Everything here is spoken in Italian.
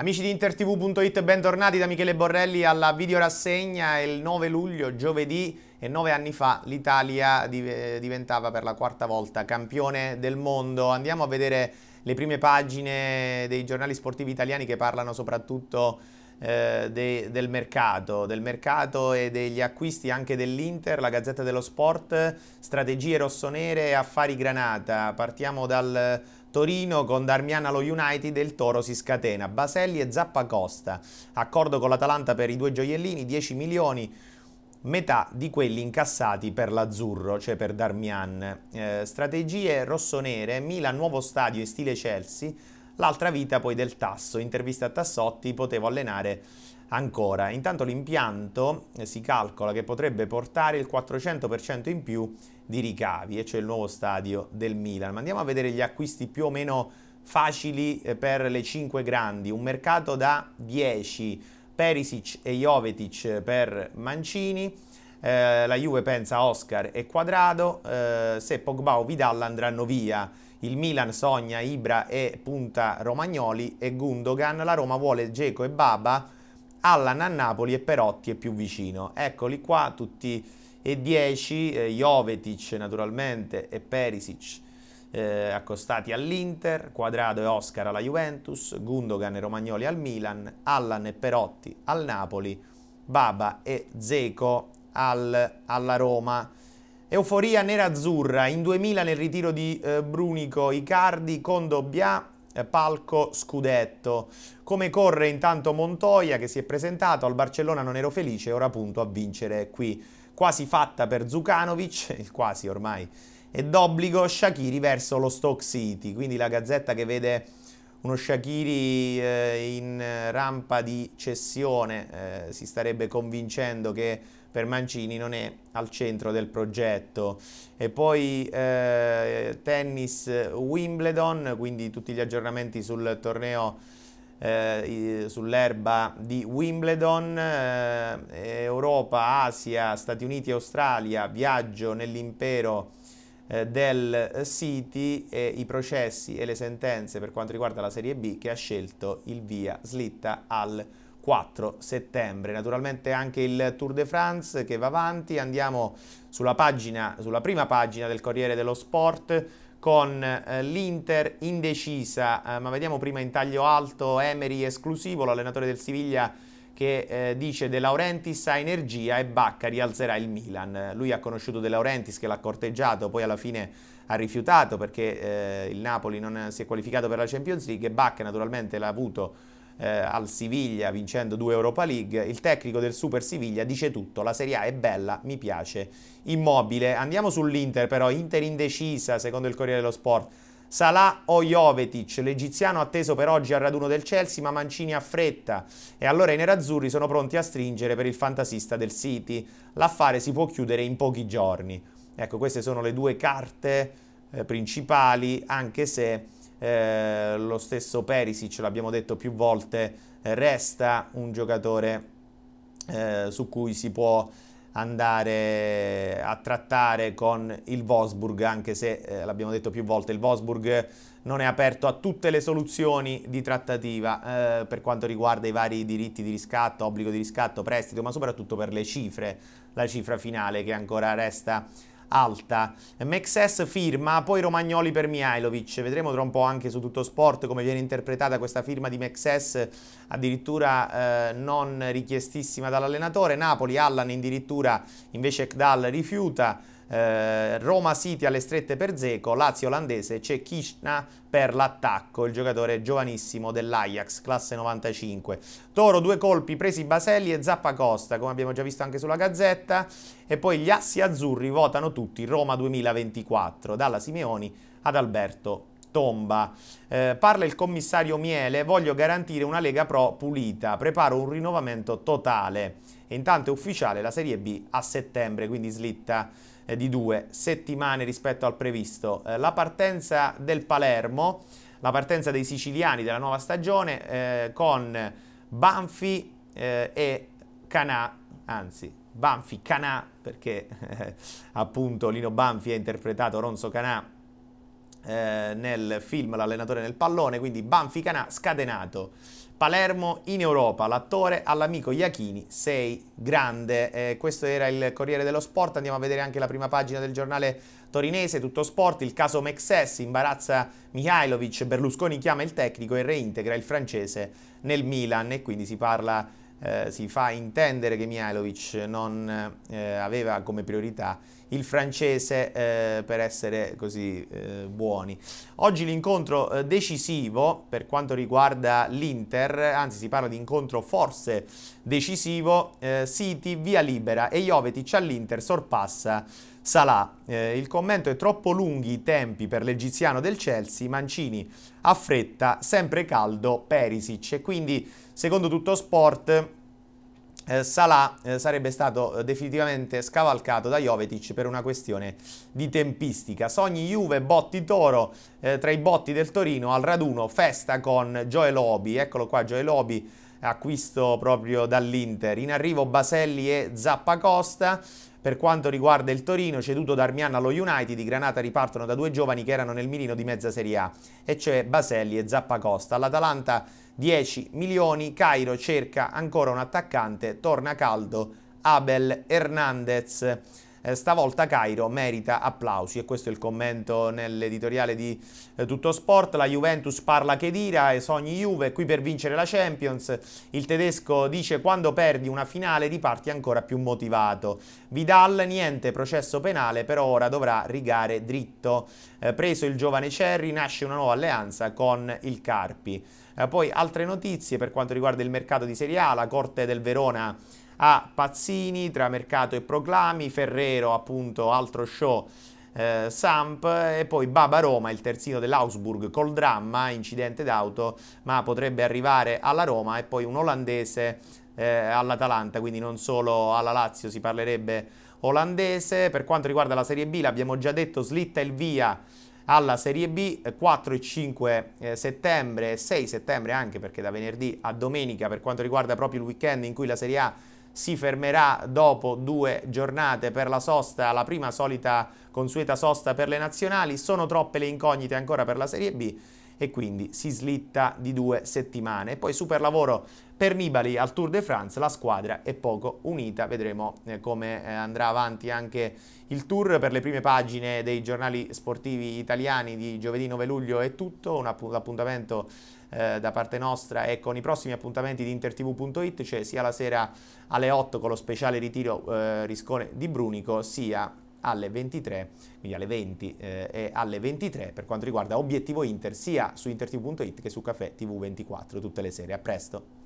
Amici di intertv.it, bentornati da Michele Borrelli alla videorassegna. Il 9 luglio, giovedì, e nove anni fa l'Italia eh, diventava per la quarta volta campione del mondo. Andiamo a vedere le prime pagine dei giornali sportivi italiani che parlano soprattutto eh, de, del, mercato, del mercato e degli acquisti anche dell'Inter, la Gazzetta dello Sport, strategie rossonere e affari granata. Partiamo dal Torino con Darmiana allo United e il Toro si scatena, Baselli e Zappa Costa, accordo con l'Atalanta per i due gioiellini, 10 milioni, metà di quelli incassati per l'Azzurro, cioè per Darmian. Eh, strategie rossonere, Milan nuovo stadio in stile Chelsea, l'altra vita poi del Tasso, intervista a Tassotti, potevo allenare ancora. Intanto l'impianto eh, si calcola che potrebbe portare il 400% in più di ricavi e c'è cioè il nuovo stadio del Milan. Ma andiamo a vedere gli acquisti più o meno facili eh, per le 5 grandi, un mercato da 10, Perisic e Jovetic per Mancini, eh, la Juve pensa a Oscar e Quadrado, eh, se Pogba o Vidal andranno via, il Milan sogna Ibra e punta Romagnoli e Gundogan, la Roma vuole Geco e Baba, Allan a Napoli e Perotti è più vicino. Eccoli qua tutti e 10, eh, Jovetic naturalmente e Perisic eh, accostati all'Inter, Quadrado e Oscar alla Juventus, Gundogan e Romagnoli al Milan, Allan e Perotti al Napoli, Baba e Zeco al, alla Roma. Euforia nerazzurra, in 2000 nel ritiro di eh, Brunico, Icardi, Condobia, eh, palco scudetto. Come corre intanto Montoya che si è presentato al Barcellona non ero felice, ora punto a vincere qui. Quasi fatta per Zucanovic, il quasi ormai e d'obbligo, Shakiri verso lo Stoke City, quindi la gazzetta che vede uno Shakiri eh, in rampa di cessione eh, si starebbe convincendo che per Mancini non è al centro del progetto. E poi eh, tennis Wimbledon, quindi tutti gli aggiornamenti sul torneo eh, sull'erba di Wimbledon, eh, Europa, Asia, Stati Uniti Australia, viaggio nell'impero eh, del City e i processi e le sentenze per quanto riguarda la Serie B che ha scelto il via slitta al 4 settembre. Naturalmente anche il Tour de France che va avanti, andiamo sulla, pagina, sulla prima pagina del Corriere dello Sport con eh, l'Inter indecisa, eh, ma vediamo prima in taglio alto Emery esclusivo, l'allenatore del Siviglia che eh, dice De Laurentiis ha energia e Bacca rialzerà il Milan. Lui ha conosciuto De Laurentiis che l'ha corteggiato, poi alla fine ha rifiutato perché eh, il Napoli non si è qualificato per la Champions League e Bacca naturalmente l'ha avuto eh, al Siviglia vincendo due Europa League, il tecnico del Super Siviglia dice tutto, la Serie A è bella, mi piace, immobile. Andiamo sull'Inter però, Inter indecisa secondo il Corriere dello Sport. Salah o Jovetic, l'egiziano atteso per oggi al raduno del Chelsea, ma Mancini ha fretta e allora i nerazzurri sono pronti a stringere per il fantasista del City. L'affare si può chiudere in pochi giorni. Ecco, queste sono le due carte eh, principali, anche se eh, lo stesso Perisic, l'abbiamo detto più volte, eh, resta un giocatore eh, su cui si può andare a trattare con il Vosburg, anche se eh, l'abbiamo detto più volte, il Vosburg non è aperto a tutte le soluzioni di trattativa eh, per quanto riguarda i vari diritti di riscatto, obbligo di riscatto, prestito, ma soprattutto per le cifre, la cifra finale che ancora resta alta. Mexes firma, poi Romagnoli per Mihailovic, vedremo tra un po' anche su tutto sport come viene interpretata questa firma di Mexes, addirittura eh, non richiestissima dall'allenatore. Napoli, Allan addirittura invece Ekdal rifiuta eh, Roma City alle strette per Zeco, Lazio olandese c'è Kishna per l'attacco, il giocatore giovanissimo dell'Ajax, classe 95. Toro due colpi presi Baselli e Zappa Costa, come abbiamo già visto anche sulla Gazzetta, e poi gli assi azzurri votano tutti Roma 2024, dalla Simeoni ad Alberto tomba. Eh, parla il commissario Miele, voglio garantire una Lega Pro pulita, preparo un rinnovamento totale. E intanto è ufficiale la Serie B a settembre, quindi slitta eh, di due settimane rispetto al previsto. Eh, la partenza del Palermo, la partenza dei siciliani della nuova stagione eh, con Banfi eh, e Canà, anzi Banfi Canà, perché appunto Lino Banfi ha interpretato Ronzo Canà eh, nel film L'allenatore nel pallone, quindi Banfi Canà scatenato. Palermo in Europa, l'attore all'amico Iachini, sei grande. Eh, questo era il Corriere dello Sport, andiamo a vedere anche la prima pagina del giornale torinese, tutto sport, il caso Mexes imbarazza Mihailovic, Berlusconi chiama il tecnico e reintegra il francese nel Milan e quindi si parla eh, si fa intendere che Mihailovic non eh, aveva come priorità il francese eh, per essere così eh, buoni. Oggi l'incontro eh, decisivo per quanto riguarda l'Inter, anzi si parla di incontro forse decisivo, eh, City via libera e Jovetic all'Inter sorpassa Salah. Eh, il commento è troppo lunghi i tempi per l'egiziano del Chelsea, Mancini a fretta, sempre caldo Perisic e quindi secondo tutto sport eh, Salah eh, sarebbe stato eh, definitivamente scavalcato da Jovetic per una questione di tempistica. Sogni Juve, botti Toro, eh, tra i botti del Torino al raduno, festa con Joel Obi, eccolo qua Joel Obi acquisto proprio dall'Inter. In arrivo Baselli e Zappacosta. Per quanto riguarda il Torino, ceduto da Armiano allo United, i Granata ripartono da due giovani che erano nel mirino di mezza Serie A, e cioè Baselli e Zappacosta. All'Atalanta 10 milioni, Cairo cerca ancora un attaccante, torna caldo Abel Hernandez. Eh, stavolta Cairo merita applausi e questo è il commento nell'editoriale di eh, Tutto Sport. La Juventus parla che dira e sogni Juve qui per vincere la Champions. Il tedesco dice quando perdi una finale riparti ancora più motivato. Vidal niente processo penale però ora dovrà rigare dritto. Eh, preso il giovane Cerri nasce una nuova alleanza con il Carpi. Eh, poi altre notizie per quanto riguarda il mercato di Serie A, la Corte del Verona a Pazzini tra mercato e proclami, Ferrero appunto altro show eh, Samp e poi Baba Roma, il terzino dell'Ausburg col dramma, incidente d'auto, ma potrebbe arrivare alla Roma e poi un olandese eh, all'Atalanta, quindi non solo alla Lazio si parlerebbe olandese. Per quanto riguarda la Serie B, l'abbiamo già detto, slitta il via alla Serie B 4 eh, e 5 eh, settembre, 6 settembre anche perché da venerdì a domenica per quanto riguarda proprio il weekend in cui la Serie A si fermerà dopo due giornate per la sosta, la prima solita consueta sosta per le nazionali, sono troppe le incognite ancora per la Serie B e quindi si slitta di due settimane. poi super lavoro per Nibali al Tour de France, la squadra è poco unita, vedremo eh, come eh, andrà avanti anche il tour per le prime pagine dei giornali sportivi italiani di giovedì 9 luglio è tutto, un appuntamento eh, da parte nostra e con i prossimi appuntamenti di intertv.it c'è cioè sia la sera alle 8 con lo speciale ritiro eh, Riscone di Brunico sia alle 23, quindi alle 20 eh, e alle 23 per quanto riguarda Obiettivo Inter sia su intertv.it che su Caffè TV24 tutte le sere. A presto!